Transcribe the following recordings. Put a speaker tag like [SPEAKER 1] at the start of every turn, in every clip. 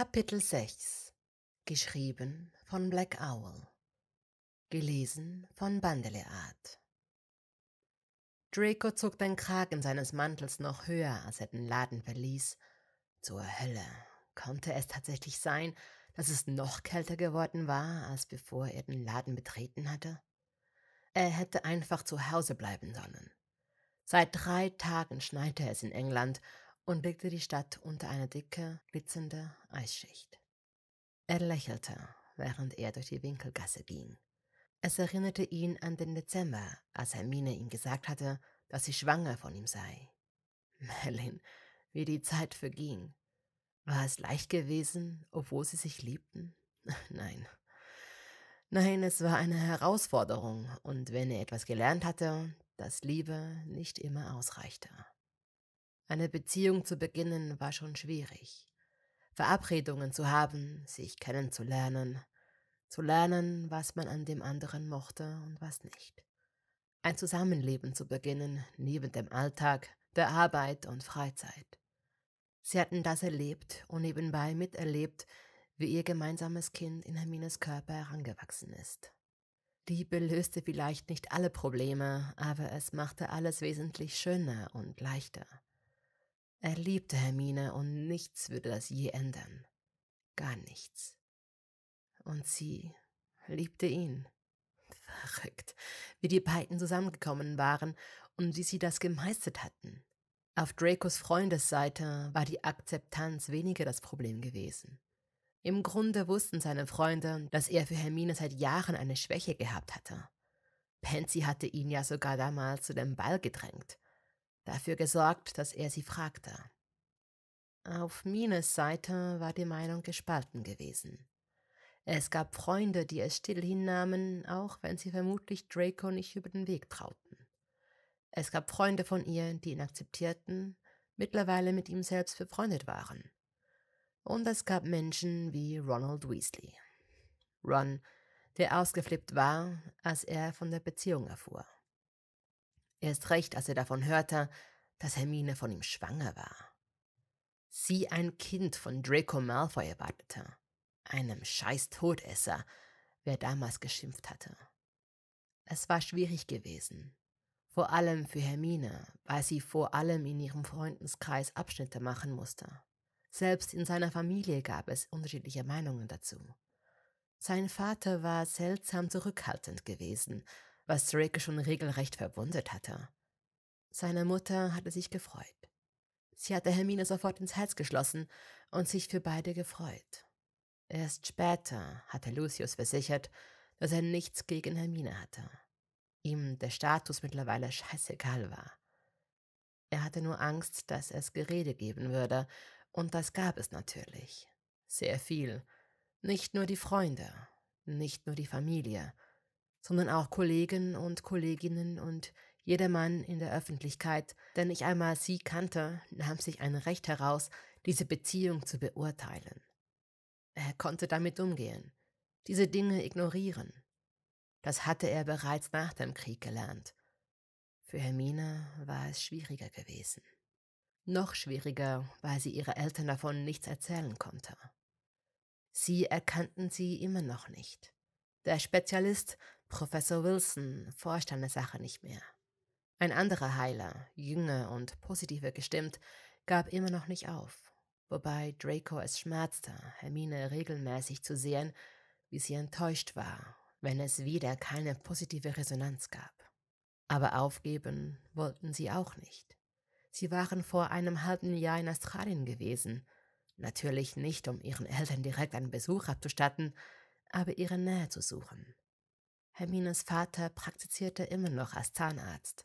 [SPEAKER 1] Kapitel 6 Geschrieben von Black Owl Gelesen von Bandeleart Draco zog den Kragen seines Mantels noch höher, als er den Laden verließ. Zur Hölle. Konnte es tatsächlich sein, dass es noch kälter geworden war, als bevor er den Laden betreten hatte? Er hätte einfach zu Hause bleiben sollen. Seit drei Tagen schneite es in England und blickte die Stadt unter eine dicke, blitzende Eisschicht. Er lächelte, während er durch die Winkelgasse ging. Es erinnerte ihn an den Dezember, als Hermine ihm gesagt hatte, dass sie schwanger von ihm sei. Merlin, wie die Zeit verging. War es leicht gewesen, obwohl sie sich liebten? Nein. Nein, es war eine Herausforderung, und wenn er etwas gelernt hatte, dass Liebe nicht immer ausreichte. Eine Beziehung zu beginnen war schon schwierig. Verabredungen zu haben, sich kennenzulernen, zu lernen, was man an dem anderen mochte und was nicht. Ein Zusammenleben zu beginnen, neben dem Alltag, der Arbeit und Freizeit. Sie hatten das erlebt und nebenbei miterlebt, wie ihr gemeinsames Kind in Hermines Körper herangewachsen ist. Liebe löste vielleicht nicht alle Probleme, aber es machte alles wesentlich schöner und leichter. Er liebte Hermine und nichts würde das je ändern. Gar nichts. Und sie liebte ihn. Verrückt, wie die beiden zusammengekommen waren und wie sie das gemeistert hatten. Auf Dracos Freundesseite war die Akzeptanz weniger das Problem gewesen. Im Grunde wussten seine Freunde, dass er für Hermine seit Jahren eine Schwäche gehabt hatte. Pansy hatte ihn ja sogar damals zu dem Ball gedrängt dafür gesorgt, dass er sie fragte. Auf Mines Seite war die Meinung gespalten gewesen. Es gab Freunde, die es still hinnahmen, auch wenn sie vermutlich Draco nicht über den Weg trauten. Es gab Freunde von ihr, die ihn akzeptierten, mittlerweile mit ihm selbst befreundet waren. Und es gab Menschen wie Ronald Weasley. Ron, der ausgeflippt war, als er von der Beziehung erfuhr. Erst recht, als er davon hörte, dass Hermine von ihm schwanger war. Sie ein Kind von Draco Malfoy erwartete, einem scheiß Todesser, wer damals geschimpft hatte. Es war schwierig gewesen, vor allem für Hermine, weil sie vor allem in ihrem Freundeskreis Abschnitte machen musste. Selbst in seiner Familie gab es unterschiedliche Meinungen dazu. Sein Vater war seltsam zurückhaltend gewesen was Rick schon regelrecht verwundet hatte. Seine Mutter hatte sich gefreut. Sie hatte Hermine sofort ins Herz geschlossen und sich für beide gefreut. Erst später hatte Lucius versichert, dass er nichts gegen Hermine hatte. Ihm der Status mittlerweile scheißegal war. Er hatte nur Angst, dass es Gerede geben würde, und das gab es natürlich. Sehr viel. Nicht nur die Freunde, nicht nur die Familie, sondern auch Kollegen und Kolleginnen und jedermann in der Öffentlichkeit, denn ich einmal sie kannte, nahm sich ein Recht heraus, diese Beziehung zu beurteilen. Er konnte damit umgehen, diese Dinge ignorieren. Das hatte er bereits nach dem Krieg gelernt. Für Hermine war es schwieriger gewesen. Noch schwieriger, weil sie ihre Eltern davon nichts erzählen konnte. Sie erkannten sie immer noch nicht. Der Spezialist Professor Wilson, forscht an der Sache nicht mehr. Ein anderer Heiler, jünger und positiver gestimmt, gab immer noch nicht auf, wobei Draco es schmerzte, Hermine regelmäßig zu sehen, wie sie enttäuscht war, wenn es wieder keine positive Resonanz gab. Aber aufgeben wollten sie auch nicht. Sie waren vor einem halben Jahr in Australien gewesen, natürlich nicht, um ihren Eltern direkt einen Besuch abzustatten, aber ihre Nähe zu suchen, Hermines Vater praktizierte immer noch als Zahnarzt.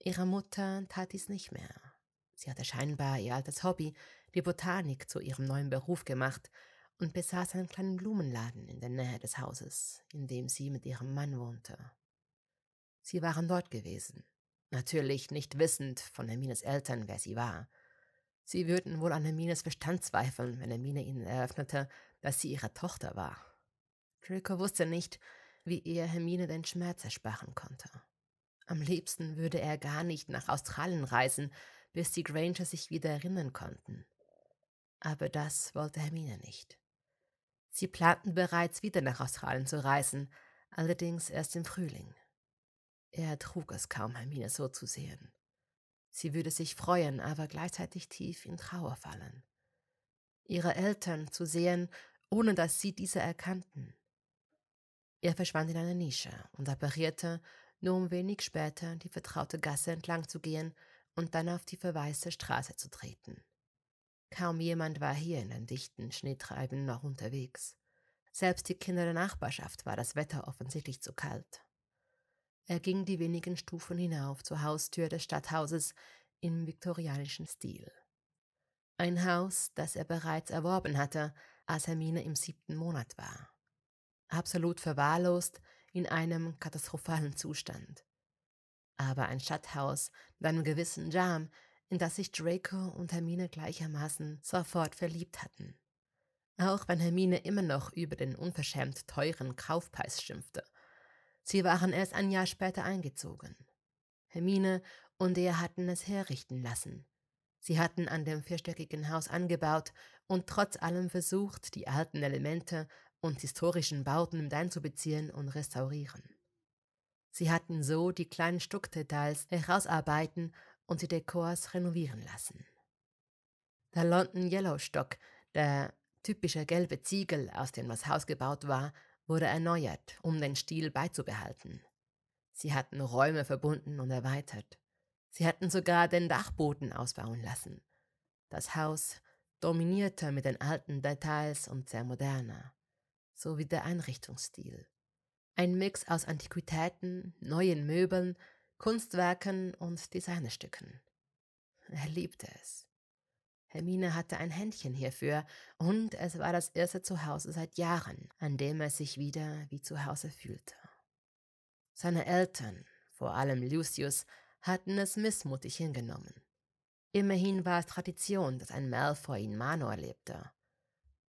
[SPEAKER 1] Ihre Mutter tat dies nicht mehr. Sie hatte scheinbar ihr altes Hobby, die Botanik, zu ihrem neuen Beruf gemacht und besaß einen kleinen Blumenladen in der Nähe des Hauses, in dem sie mit ihrem Mann wohnte. Sie waren dort gewesen, natürlich nicht wissend von Hermines Eltern, wer sie war. Sie würden wohl an Hermines Verstand zweifeln, wenn Hermine ihnen eröffnete, dass sie ihre Tochter war. Draco wusste nicht, wie er Hermine den Schmerz ersparen konnte. Am liebsten würde er gar nicht nach Australien reisen, bis die Granger sich wieder erinnern konnten. Aber das wollte Hermine nicht. Sie planten bereits wieder nach Australien zu reisen, allerdings erst im Frühling. Er trug es kaum, Hermine so zu sehen. Sie würde sich freuen, aber gleichzeitig tief in Trauer fallen. Ihre Eltern zu sehen, ohne dass sie diese erkannten. Er verschwand in einer Nische und apparierte, nur um wenig später die vertraute Gasse entlang zu gehen und dann auf die verwaiste Straße zu treten. Kaum jemand war hier in den dichten Schneetreiben noch unterwegs. Selbst die Kinder der Nachbarschaft war das Wetter offensichtlich zu kalt. Er ging die wenigen Stufen hinauf zur Haustür des Stadthauses im viktorianischen Stil. Ein Haus, das er bereits erworben hatte, als Hermine im siebten Monat war absolut verwahrlost in einem katastrophalen Zustand. Aber ein Stadthaus mit einem gewissen Charme, in das sich Draco und Hermine gleichermaßen sofort verliebt hatten. Auch wenn Hermine immer noch über den unverschämt teuren Kaufpreis schimpfte. Sie waren erst ein Jahr später eingezogen. Hermine und er hatten es herrichten lassen. Sie hatten an dem vierstöckigen Haus angebaut und trotz allem versucht, die alten Elemente und historischen Bauten mit einzubeziehen und restaurieren. Sie hatten so die kleinen Stuckdetails herausarbeiten und die Dekors renovieren lassen. Der London Yellowstock, der typische gelbe Ziegel, aus dem das Haus gebaut war, wurde erneuert, um den Stil beizubehalten. Sie hatten Räume verbunden und erweitert. Sie hatten sogar den Dachboden ausbauen lassen. Das Haus dominierte mit den alten Details und sehr moderner sowie der Einrichtungsstil. Ein Mix aus Antiquitäten, neuen Möbeln, Kunstwerken und Designerstücken. Er liebte es. Hermine hatte ein Händchen hierfür und es war das erste Zuhause seit Jahren, an dem er sich wieder wie zu Hause fühlte. Seine Eltern, vor allem Lucius, hatten es missmutig hingenommen. Immerhin war es Tradition, dass ein Malfoy in Manor lebte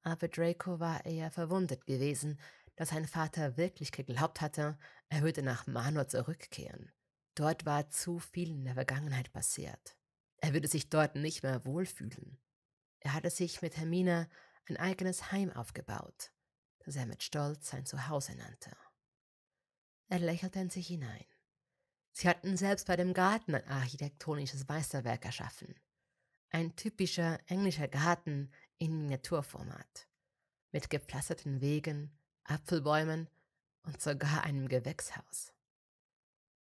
[SPEAKER 1] aber Draco war eher verwundet gewesen, dass sein Vater wirklich geglaubt hatte, er würde nach Manor zurückkehren. Dort war zu viel in der Vergangenheit passiert. Er würde sich dort nicht mehr wohlfühlen. Er hatte sich mit Hermine ein eigenes Heim aufgebaut, das er mit Stolz sein Zuhause nannte. Er lächelte in sich hinein. Sie hatten selbst bei dem Garten ein architektonisches Meisterwerk erschaffen. Ein typischer englischer Garten in Miniaturformat. Mit gepflasterten Wegen, Apfelbäumen und sogar einem Gewächshaus.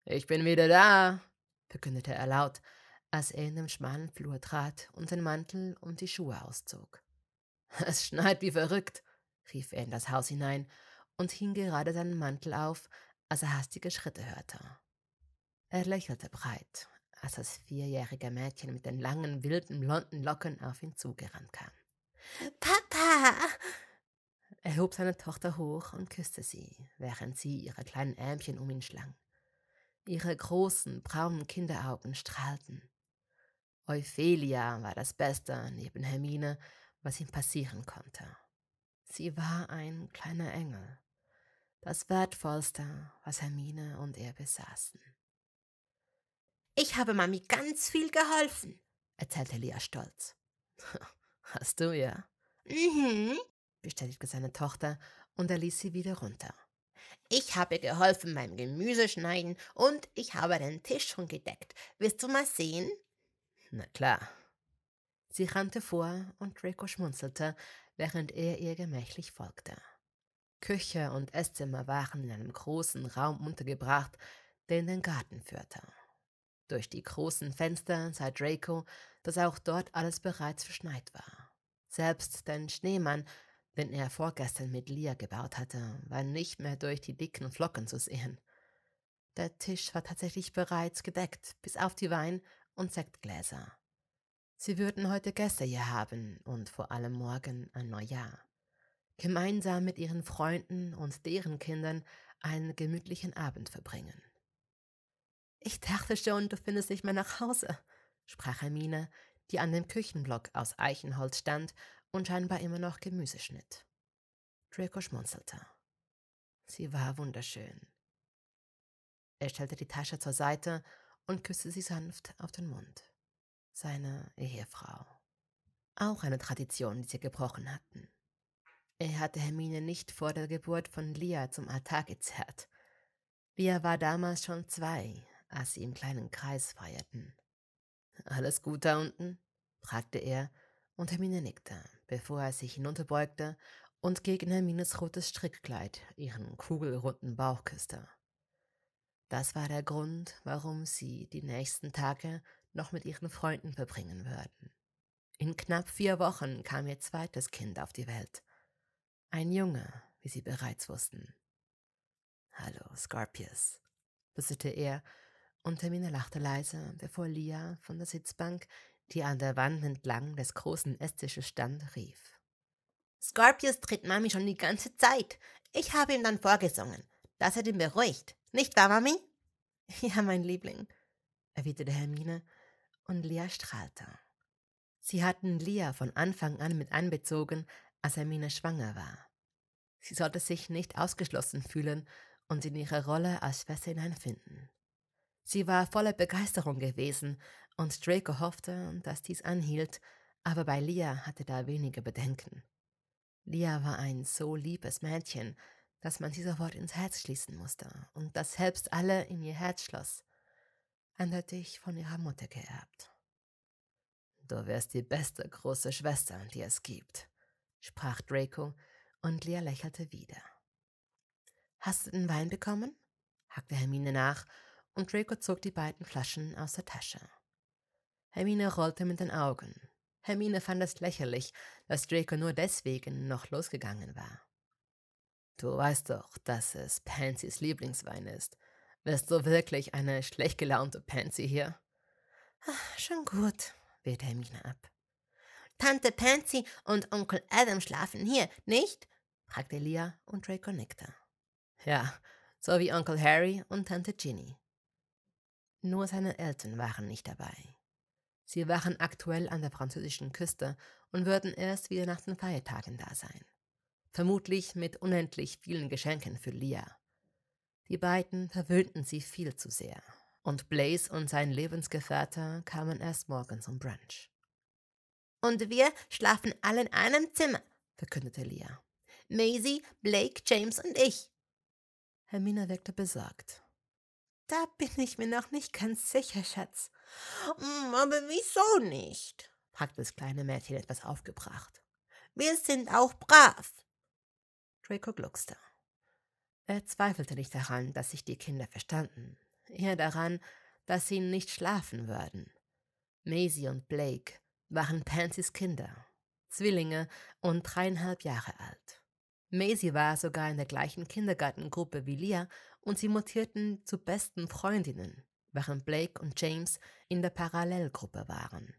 [SPEAKER 1] Ich bin wieder da, verkündete er laut, als er in den schmalen Flur trat und den Mantel und die Schuhe auszog. Es schneit wie verrückt, rief er in das Haus hinein und hing gerade seinen Mantel auf, als er hastige Schritte hörte. Er lächelte breit, als das vierjährige Mädchen mit den langen, wilden, blonden Locken auf ihn zugerannt kam. Papa! Er hob seine Tochter hoch und küsste sie, während sie ihre kleinen Ärmchen um ihn schlang. Ihre großen, braunen Kinderaugen strahlten. Euphelia war das Beste neben Hermine, was ihm passieren konnte. Sie war ein kleiner Engel, das Wertvollste, was Hermine und er besaßen. Ich habe Mami ganz viel geholfen, erzählte Lea stolz. Hast du ja. Mhm, bestätigte seine Tochter und er ließ sie wieder runter. Ich habe geholfen beim Gemüseschneiden und ich habe den Tisch schon gedeckt. Willst du mal sehen? Na klar. Sie rannte vor und Draco schmunzelte, während er ihr gemächlich folgte. Küche und Esszimmer waren in einem großen Raum untergebracht, der in den Garten führte. Durch die großen Fenster sah Draco, dass auch dort alles bereits verschneit war. Selbst den Schneemann, den er vorgestern mit Lia gebaut hatte, war nicht mehr durch die dicken Flocken zu sehen. Der Tisch war tatsächlich bereits gedeckt, bis auf die Wein- und Sektgläser. Sie würden heute Gäste hier haben und vor allem morgen ein Neujahr. Gemeinsam mit ihren Freunden und deren Kindern einen gemütlichen Abend verbringen. Ich dachte schon, du findest nicht mehr nach Hause, sprach Hermine, die an dem Küchenblock aus Eichenholz stand und scheinbar immer noch Gemüse schnitt. Draco schmunzelte. Sie war wunderschön. Er stellte die Tasche zur Seite und küsste sie sanft auf den Mund. Seine Ehefrau. Auch eine Tradition, die sie gebrochen hatten. Er hatte Hermine nicht vor der Geburt von Lia zum Altar gezerrt. Lia war damals schon zwei als sie im kleinen Kreis feierten. Alles gut da unten? fragte er, und Hermine nickte, bevor er sich hinunterbeugte und gegen Hermines rotes Strickkleid ihren kugelrunden Bauch küsste. Das war der Grund, warum sie die nächsten Tage noch mit ihren Freunden verbringen würden. In knapp vier Wochen kam ihr zweites Kind auf die Welt. Ein Junge, wie sie bereits wussten. Hallo, Scorpius, flüsterte er und Hermine lachte leise, bevor Lia von der Sitzbank, die an der Wand entlang des großen Esstisches stand, rief. Scorpius tritt Mami schon die ganze Zeit. Ich habe ihm dann vorgesungen. Das hat ihn beruhigt. Nicht wahr, Mami? Ja, mein Liebling, erwiderte Hermine, und Lia strahlte. Sie hatten Lia von Anfang an mit einbezogen, als Hermine schwanger war. Sie sollte sich nicht ausgeschlossen fühlen und in ihre Rolle als Schwester hineinfinden. Sie war voller Begeisterung gewesen und Draco hoffte, dass dies anhielt, aber bei Lia hatte da wenige Bedenken. Lia war ein so liebes Mädchen, dass man dieser Wort ins Herz schließen musste und das selbst alle in ihr Herz schloss, eindeutig von ihrer Mutter geerbt. Du wirst die beste große Schwester, die es gibt, sprach Draco, und Lia lächelte wieder. Hast du den Wein bekommen? hakte Hermine nach und Draco zog die beiden Flaschen aus der Tasche. Hermine rollte mit den Augen. Hermine fand es lächerlich, dass Draco nur deswegen noch losgegangen war. Du weißt doch, dass es Pansys Lieblingswein ist. Wirst du wirklich eine schlecht gelaunte Pansy hier? Ach, schon gut, wehte Hermine ab. Tante Pansy und Onkel Adam schlafen hier, nicht? fragte Lia und Draco nickte. Ja, so wie Onkel Harry und Tante Ginny. Nur seine Eltern waren nicht dabei. Sie waren aktuell an der französischen Küste und würden erst wieder nach den Feiertagen da sein. Vermutlich mit unendlich vielen Geschenken für Lia. Die beiden verwöhnten sie viel zu sehr. Und Blaze und sein Lebensgefährter kamen erst morgens zum Brunch. Und wir schlafen alle in einem Zimmer, verkündete Lia. Maisie, Blake, James und ich. Hermine wirkte besorgt. Da bin ich mir noch nicht ganz sicher, Schatz. Hm, aber wieso nicht? fragte das kleine Mädchen etwas aufgebracht. Wir sind auch brav. Draco gluckste. Er zweifelte nicht daran, dass sich die Kinder verstanden, eher daran, dass sie nicht schlafen würden. Maisie und Blake waren Pansys Kinder, Zwillinge und dreieinhalb Jahre alt. Maisie war sogar in der gleichen Kindergartengruppe wie Leah und sie mutierten zu besten Freundinnen, während Blake und James in der Parallelgruppe waren.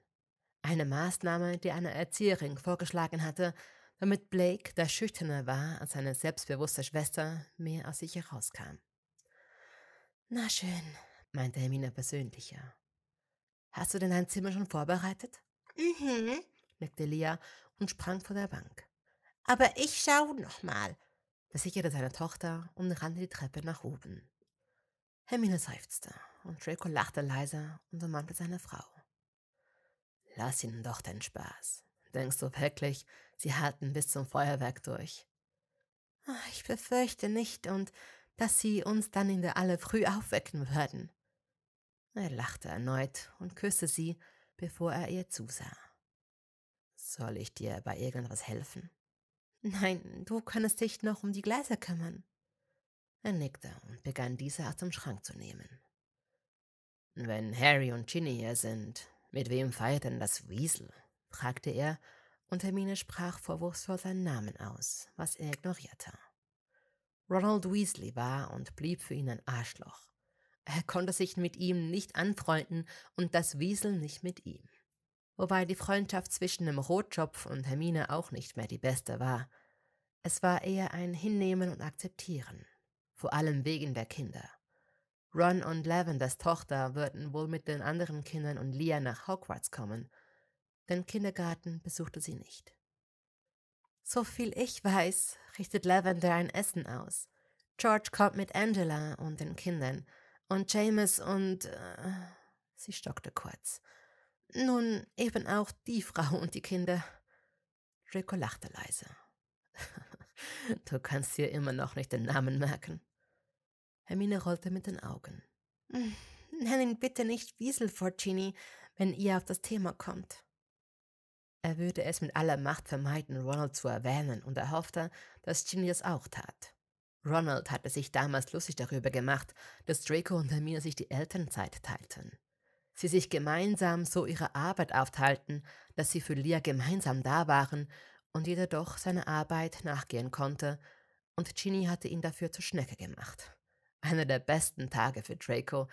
[SPEAKER 1] Eine Maßnahme, die eine Erzieherin vorgeschlagen hatte, damit Blake, der schüchterner war als seine selbstbewusste Schwester, mehr aus sich herauskam. Na schön, meinte Hermine persönlicher. Hast du denn dein Zimmer schon vorbereitet? Mhm, nickte Leah und sprang von der Bank aber ich schau noch mal, versicherte seine Tochter und rannte die Treppe nach oben. Hermine seufzte und Draco lachte leise und umarmte seine Frau. Lass ihnen doch den Spaß. Denkst du wirklich, sie halten bis zum Feuerwerk durch? Ah, ich befürchte nicht und dass sie uns dann in der Alle früh aufwecken würden. Er lachte erneut und küsste sie, bevor er ihr zusah. Soll ich dir bei irgendwas helfen? Nein, du kannst dich noch um die Gläser kümmern. Er nickte und begann diese aus dem Schrank zu nehmen. Wenn Harry und Ginny hier sind, mit wem feiert denn das Wiesel? fragte er, und Hermine sprach vorwurfsvoll seinen Namen aus, was er ignorierte. Ronald Weasley war und blieb für ihn ein Arschloch. Er konnte sich mit ihm nicht anfreunden und das Wiesel nicht mit ihm wobei die Freundschaft zwischen dem Rotschopf und Hermine auch nicht mehr die beste war. Es war eher ein Hinnehmen und Akzeptieren, vor allem wegen der Kinder. Ron und Lavenders Tochter würden wohl mit den anderen Kindern und Lia nach Hogwarts kommen. denn Kindergarten besuchte sie nicht. So viel ich weiß, richtet Lavender ein Essen aus. George kommt mit Angela und den Kindern. Und James und... Äh, sie stockte kurz. Nun eben auch die Frau und die Kinder. Draco lachte leise. du kannst dir immer noch nicht den Namen merken. Hermine rollte mit den Augen. Nenn ihn bitte nicht Wiesel, Fortini, wenn ihr auf das Thema kommt. Er würde es mit aller Macht vermeiden, Ronald zu erwähnen, und er hoffte, dass Ginny es auch tat. Ronald hatte sich damals lustig darüber gemacht, dass Draco und Hermine sich die Elternzeit teilten sie sich gemeinsam so ihre Arbeit aufteilten, dass sie für Lia gemeinsam da waren und jeder doch seiner Arbeit nachgehen konnte, und Ginny hatte ihn dafür zur Schnecke gemacht. Einer der besten Tage für Draco,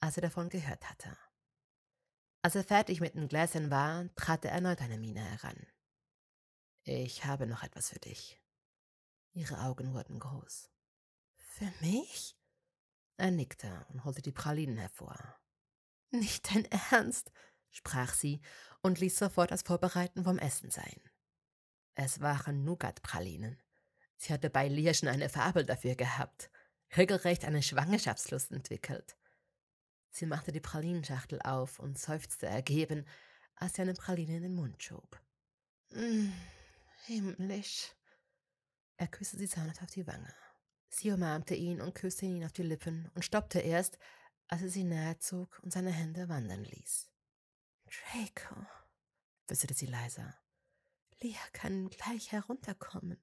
[SPEAKER 1] als er davon gehört hatte. Als er fertig mit den Gläsern war, trat er erneut eine Miene heran. Ich habe noch etwas für dich. Ihre Augen wurden groß. Für mich? Er nickte und holte die Pralinen hervor. Nicht dein Ernst, sprach sie und ließ sofort das Vorbereiten vom Essen sein. Es waren Nougat-Pralinen. Sie hatte bei Lia schon eine Fabel dafür gehabt, regelrecht eine Schwangerschaftslust entwickelt. Sie machte die Pralinenschachtel auf und seufzte ergeben, als sie eine Praline in den Mund schob. Mmh, himmlisch. Er küsste sie zahnhaft auf die Wange. Sie umarmte ihn und küsste ihn auf die Lippen und stoppte erst, als er sie näher zog und seine Hände wandern ließ. Draco, flüsterte sie leiser, Lea kann gleich herunterkommen.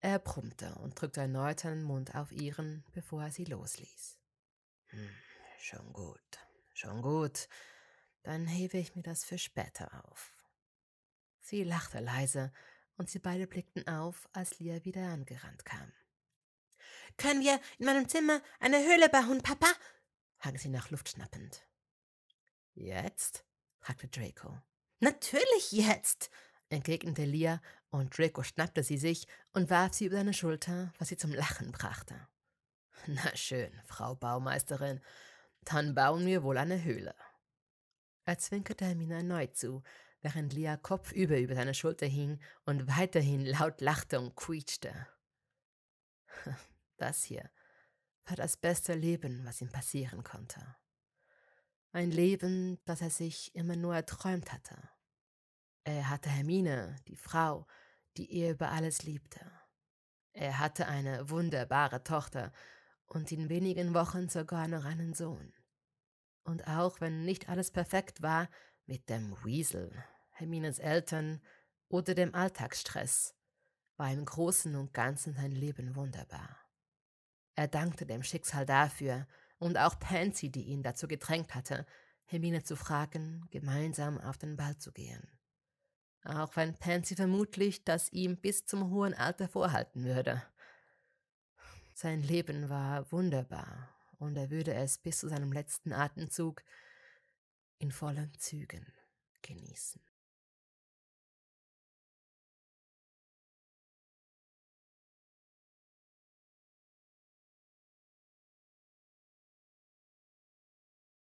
[SPEAKER 1] Er brummte und drückte erneut seinen Mund auf ihren, bevor er sie losließ. Hm, schon gut, schon gut. Dann hebe ich mir das für später auf. Sie lachte leise und sie beide blickten auf, als Lia wieder angerannt kam. Können wir in meinem Zimmer eine Höhle bauen, Papa? hagen sie nach Luft schnappend. Jetzt? fragte Draco. Natürlich jetzt! entgegnete Lia, und Draco schnappte sie sich und warf sie über seine Schulter, was sie zum Lachen brachte. Na schön, Frau Baumeisterin, dann bauen wir wohl eine Höhle. Er zwinkerte Hermine erneut zu, während Lia kopfüber über seine Schulter hing und weiterhin laut lachte und quietschte. Das hier, war das beste Leben, was ihm passieren konnte. Ein Leben, das er sich immer nur erträumt hatte. Er hatte Hermine, die Frau, die er über alles liebte. Er hatte eine wunderbare Tochter und in wenigen Wochen sogar noch einen Sohn. Und auch wenn nicht alles perfekt war, mit dem Weasel, Hermines Eltern oder dem Alltagsstress, war im Großen und Ganzen sein Leben wunderbar. Er dankte dem Schicksal dafür und auch Pansy, die ihn dazu gedrängt hatte, Hermine zu fragen, gemeinsam auf den Ball zu gehen. Auch wenn Pansy vermutlich das ihm bis zum hohen Alter vorhalten würde. Sein Leben war wunderbar und er würde es bis zu seinem letzten Atemzug in vollen Zügen genießen.